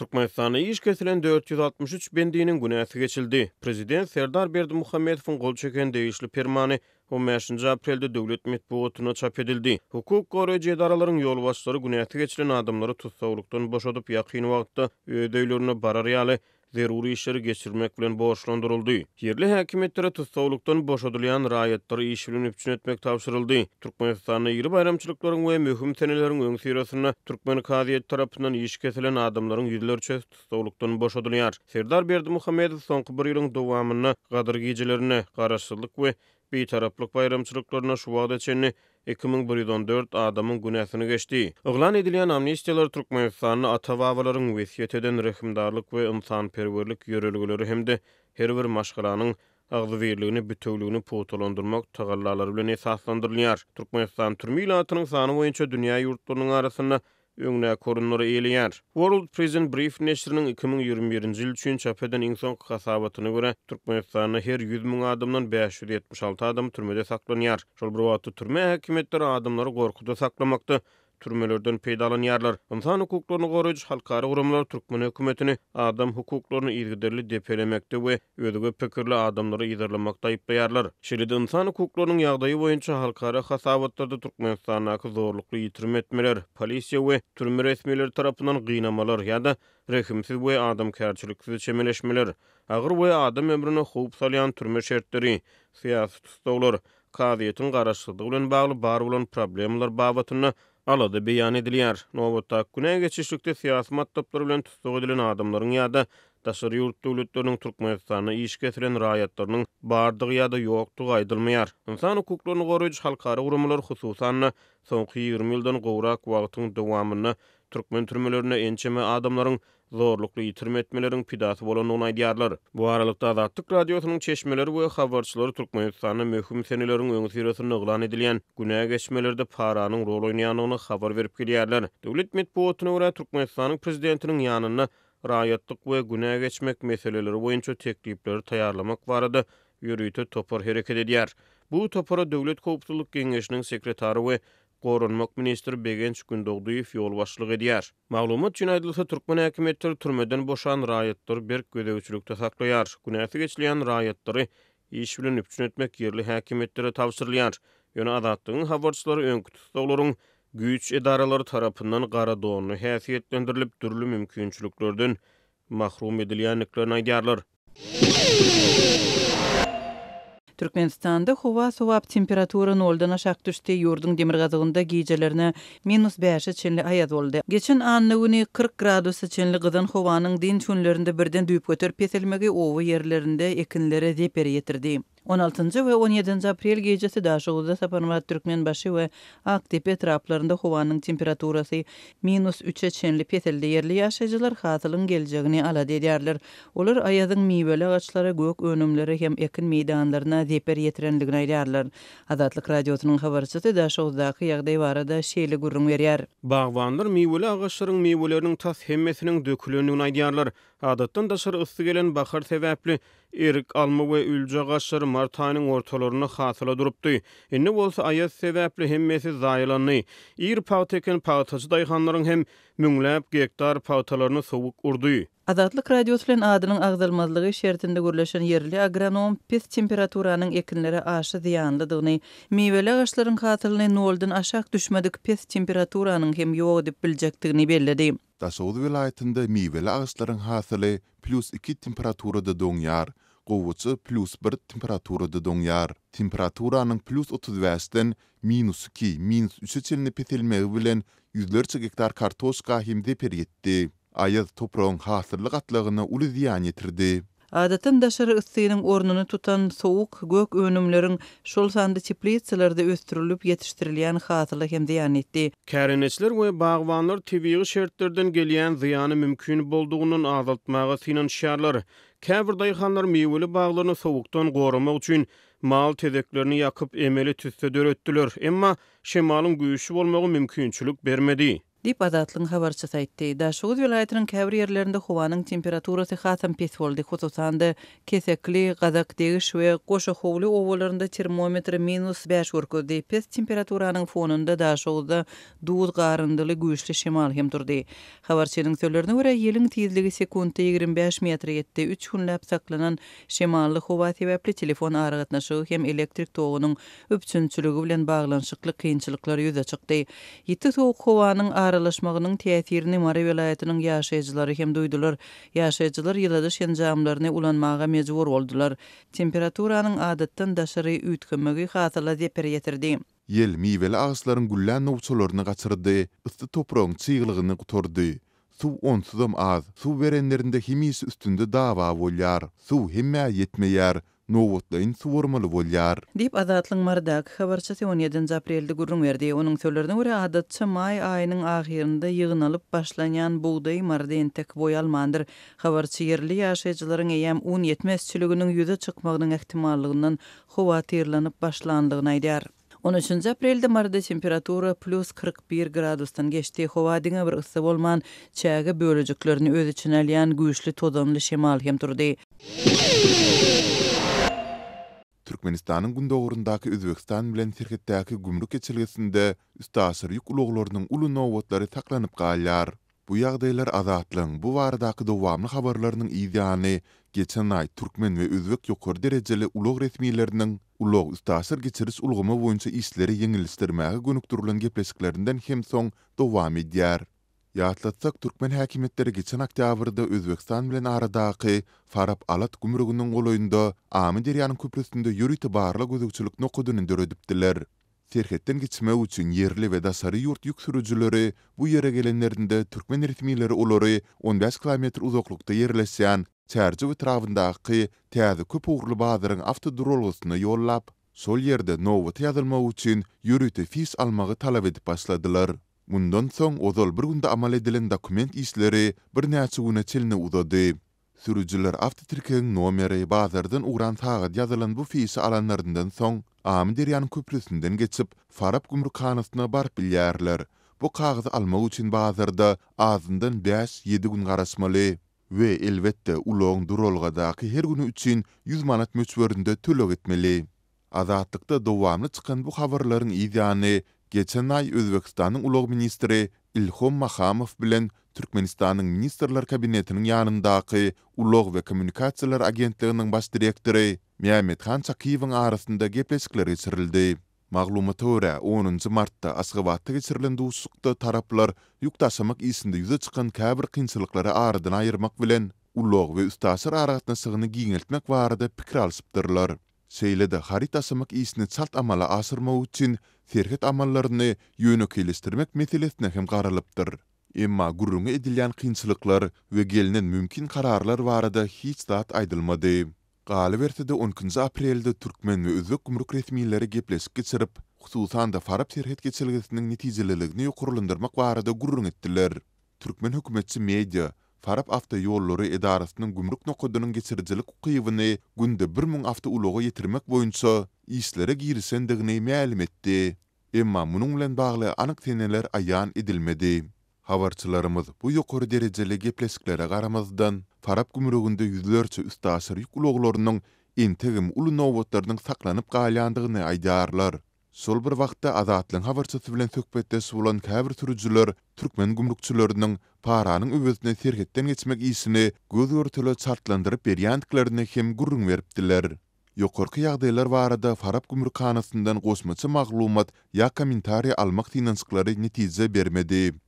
Türkmenistan'a iş kesilen 463 bendiğinin günahsı geçildi. Prezident Serdar Berdi Muhammedov'un kol çeken değişli permanı 15. aprelde devlet mitbuğutuna çap edildi. Hukuk koruyucu edaraların yol başları geçilen adımları tutsavuluktan boşadıp yakın vaxtta üye devlerine zeruri işleri geçirmek bilen boşlandyryldy. Yerli häkimetlere tutawlyktan boşadylyan raýatlary iş bilen üçin etmek tapşyryldy. Türkmenistan'a ýyry bayramçylyklaryň we möhüm tenelerin öň süýrüsine türkmen kadiýet tarapynyň iş kesilen adamlaryň ýüzleri çöp tutawlyktan boşadylýar. Serdar Berdimuhammedow soňky bir ýylyň dowamyny gadyr gijelerini garaşsyzlyk we bir taraplyk bayramçylyklaryna şuwagda 2114 adamın günahını geçdi. Oğlan edilen amnistiyalar Türkmenistan'ı atavavaların vesiyet eden rehimdarlık ve insanperverlik yörülgüleri hem de her bir maşgılanın agzıverliğini, bütövlüğünü putolondurmak tagallalar bilen esaslandırlıyar. Türkmenistan türmü ilatının sanı boyunca dünya yurtlarının arasında öňüne korunmaly eýilýär. World Prison Brief näşriniň 2021-nji ýyl üçin çap edilen iň soňky hasabatyna görä, Türkmenistanda her 100 000 adamdan 576 adam türmede saklanýar. Şol bir wagtda türme häkimetleri adamlary gorkuda saklamakda, türmelerden peýdalan ýarlar. Insan hukuklaryny goraýan halkara gurumlar türkmen hökümetini adam hukuklaryny ýygyrly depelemekde we özüge pikirli adamlary ýygyrlamakda aýyplaýarlar. Şeýle insan hukuklarynyň ýagdaýy boýunça halkara hasabatlarda türkmenistana kyzorlukly ýitirim etmeler, polisiýa we türme resmiýetleri tarapyndan gynamalar ýa-da rehimsiz we adam kärçilikli çemeleşmeler, agyr we adam ömrüne howp salýan türme şertleri, siýasy tutuklar, kadiýetin garaşdygy bilen bagly bar bolan problemler babatyny alada beýan edilýär. Nowatda güne geçişlikde siýasy matdaplar bilen tutduk edilen adamlaryň ýa-da daşary ýurt döwletleriniň türkmenistana iş getiren raýatlarynyň bardygy ýa-da ýokdugy aýdylmaýar. Insan hukuklaryny goraýjy halkara gurumlar hususan soňky 20 ýyldan gowrak wagtyň dowamyny Türkmen türmelerine ençeme adamlaryň zorlukly ýitirmetmeleriň pidasy bolanyny aýdýarlar. Bu aralykda Azatlyk radiosynyň çeşmeleri we habarçylary Türkmenistanyň möhüm seneleriň öňü süýresini ýygnan edilýän günä geçmelerde paranyň rol oýnaýanyny habar berip gelýärler. Döwlet medpuatyna görä Türkmenistanyň prezidentiniň ýanyna raýatlyk we günä geçmek meseleleri boýunça teklipleri taýýarlamak barada ýürüýte topar hereket edýär. Bu topara Döwlet Kowpçuluk Geňeşiniň sekretary we Gorunmak minister Begenç çükün doğduyif yol başlıq ediyar. Maglumat çün aydılısı Türkmen häkimetleri türmeden boşan rayetdor bir gödev saklaýar. saklayar. Günahatı geçleyen rayetdori iş bilin üpçün etmek yerli hakimiyyettire tavsirliyar. Yöna adatlığın havarçları öngkütü doğlarun güç edaraları tarafından gara doğunu hafiyyetlendirlip dürlü mümkünçlükler mahrum mümkünçlükler mümkünçlükler Türkmenistanda hava sovap temperatura 0-dan aşak düşdi. Yurdun demir gazygynda minus 5-i çenli ayaz boldy. Geçen anny uni 40 gradus çenli gyzyn havanyň din çünlerinde birden götür köterpeselmegi owy yerlerinde ekinlere zepere yetirdi. 16-njy we 17 nji aprel gejesi daşygyzda saparma türkmen başy we aktip etraplarynda howanyň temperaturasy -3-e çenli petelde yerli ýaşajylar hatylyň geljegini ala diýerler. Olar aýadyň miýbeli agaçlara gök önümleri hem ekin meýdanlaryna zeper ýetirenligini aýdarlar. Adatlyk radiosynyň habarçysy daşygyzdaky ýagdaý barada şeýle gurrun berýär. Bagwanlar miýbeli agaçlaryň miýbelerini tas hemmesiniň dökülenligini aýdarlar. Adatdan da şer ısı gelen bahar sebäpli erik alma we üljä gaşır mart aýynyň ortalaryny hasyla durupdy. Indi bolsa aýaz sebäpli hemmesi zaýlanyny. Ir pawtekin pawtaçy daýhanlaryň hem müňläp gektar pawtalaryny sowuk urdy. Azatlyk radiosulyň adynyň agdalmazlygy şertinde görleşen yerli agronom pes temperaturanyň ekinlere aşy ziýanlydygyny, miweli gaşlaryň hatyryny 0-dan aşak düşmedik pes temperaturanyň hem ýok diýip biljekdigini da sowud vilayatynda miweli agyslaryň plus 2 temperaturada dogýar, gowuçy plus 1 temperaturada dogýar. Temperaturanyň plus 30 wäsden minus 2, minus 3 çelini petelmegi bilen ýüzlerçe hektar kartoshka himde perýetdi. Aýyz toprağın hasyrlyk atlygyny uly ziýan etirdi. Adatın daşarı ısıyının ornunu tutan soğuk gök önümlerin şol sandı çiplitsalarda östürülüp yetiştirilyen hatılı hem diyan etdi. Kärinetçiler ve bağvanlar tibiyi şertlerden geliyen ziyanı mümkün bolduğunun azaltmağı sinan şiarlar. Kävr dayxanlar miyuli bağlarını soğuktan qorumak üçün mal tedeklerini yakıp emeli tüsse dörüttülür. Emma şemalın güyüşü olmağı mümkünçülük bermedi. Dip azatlyň habarçy saýtdy. Daşgyz vilayatynyň käbir ýerlerinde howanyň temperaturasy hasam pes boldy. Hususan Kesekli, Gazak degiş we Goşa howly owalarynda termometr minus 5 görkezdi. Pes temperaturanyň fonunda daşgyzda duz garyndyly güýçli şimal hem durdy. Habarçynyň söýlerine görä ýeliň tezligi sekundda 25 metr ýetdi. 3 günläp saklanan şimallyk howa sebäpli telefon aragatnaşy hem elektrik togunyň üpçünçüligi bilen baglanşyklyk kynçylyklar ýüze çykdy. Ýetdi howanyň aralaşmagynyň täsirini Mary welaýatynyň ýaşaýjylary hem duýdular. Ýaşaýjylar ýylaşyş ýanjamlaryny ulanmaga mejbur boldular. Temperaturanyň adatdan daşary üýtgämegi hatyrla depir ýetirdi. Ýel miweli agslaryň gullan nowçularyny gaçyrdy, ysty toprağın çygylygyny gutardy. Suw onsuzam az, suw berenlerinde himis üstünde dava bolýar. suw himmea ýetmeýär, nowotlayn suwurmaly bolýar. Dip azatlyň mardak habarçysy 17-nji aprelde gurrun berdi. Onuň söýlerine görä adatça may aýynyň ahyrynda ýygnalyp başlanýan buğday mardyn tek boýalmandyr. Habarçy ýerli ýaşajylaryň ýem 10 ýetmezçiliginiň ýüze çykmagynyň ähtimallygynyň howatyrlanyp başlandygyny aýdýar. 13-nji aprelde marda temperatura plus 41 gradustan geçdi. Howa diňe bir ysy bolman, çäge bölejiklerini öz içine alýan güýçli tozanly şemal hem Türkmenistan'ın gün doğurundaki Özbekistan bilen sirketdäki gümrük geçilgesinde üstasır yük uluğlarının ulu nowatları taklanıp galyar. Bu ýagdaýlar azatlygyň bu wagtdaky dowamly habarlarynyň ýygyany geçen aý türkmen we özbek ýokary derejeli ulug resmiýetleriniň ulug üstasyr geçiriş ulgamy boýunça işleri ýeňilistirmäge gönükdirilen gepleşiklerinden hem soň dowam edýär. Yatlatsak Türkmen häkimetleri geçen oktýabrda Özbegistan bilen aradaky Farab Alat gümrüginiň goýunda Amy derýanyň köprüsinde ýürüti barly gözegçilik nokudyny döredipdiler. Terhetden geçmek üçin yerli we dasary ýurt ýüksürüjileri bu ýere gelenlerinde türkmen ritmileri ulary 15 km uzaklykda yerleşýän Çerji we Trawndaky täze köp ugrul baýdaryň awto durulgysyny ýollap, şol ýerde nowy täzelme üçin ýürüti fiş almagy talap edip başladylar. Mundan soň ozal bir günde amal edilen dokument isleri bir näçe güne çelne uzady. Sürücüler awtotrikiň nomery bazardan uran taýdan ýazylan bu fiýs alanlardan soň Amdiryan köprüsinden geçip Farap gümrükhanasyna barp bilýärler. Bu kağyzy almak üçin bazarda azdan 5-7 gün garaşmaly we elbetde ulag durulga da her günü üçin 100 manat möçberinde töleg etmeli. Azatlykda dowamly çykan bu habarlaryň ýa geçen ay Özbekistan'ın ulog ministri Ilhom Mahamov bilen Türkmenistan'ın ministerler kabinetinin yanındaki ulog ve kommunikasyalar agentliğinin baş direktörü Mehmet Khan Çakiyev'in arasında gepleşikler geçirildi. Maglumy töre 10-njy martda Aşgabatda geçirilen duşukda taraplar isinda isinde ýüze çykan käbir kynçylyklary aýrdyn aýyrmak bilen ulog we ustasy arasyna sygyny giňeltmek barada pikir alyşypdyrlar. Seýle de harita sömek amala asyrmak üçin ferhet amallaryny ýöne kelestirmek meseletine hem garalypdyr. Emma gurrunga edilýän kynçylyklar we gelinen mümkin kararlar barada hiç zat aýdylmady. Gali wertide 10-njy aprelde türkmen we özbek gümrük resmiýetleri gepleşip geçirip, hususan da farap ferhet geçiligini netijeleligini ýokurlandyrmak barada gurrun etdiler. Türkmen hökümetçi media, Farab Avto Yollary Edarasynyň gümrük nokudynyň geçirijilik ukyýyny günde 1000 avto ulugy ýetirmek boýunça işlere girisendigini ma'lum etdi. Emma munun bilen bagly anyk teneler aýan edilmedi. Habarçylarymyz bu ýokary derejeli gepleşiklere garamazdan Farab gümrüginde ýüzlerçe ustasyr ýuk uluglarynyň entegim ulu nowatlarynyň saklanyp galyandygyny aýdarlar. Sol bir wagtda azatlyň habarçysy bilen söhbetde sulan käbir türüjüler türkmen gumlukçylarynyň paranyň öwüzüne sergetden geçmek isini göz görtüle çartlandyryp berýändiklerini hem gurrun beripdiler. Yokorki ýagdaýlar barada Farab gumruk kanasyndan maglumat ýa kommentary almak finansklary netije bermedi.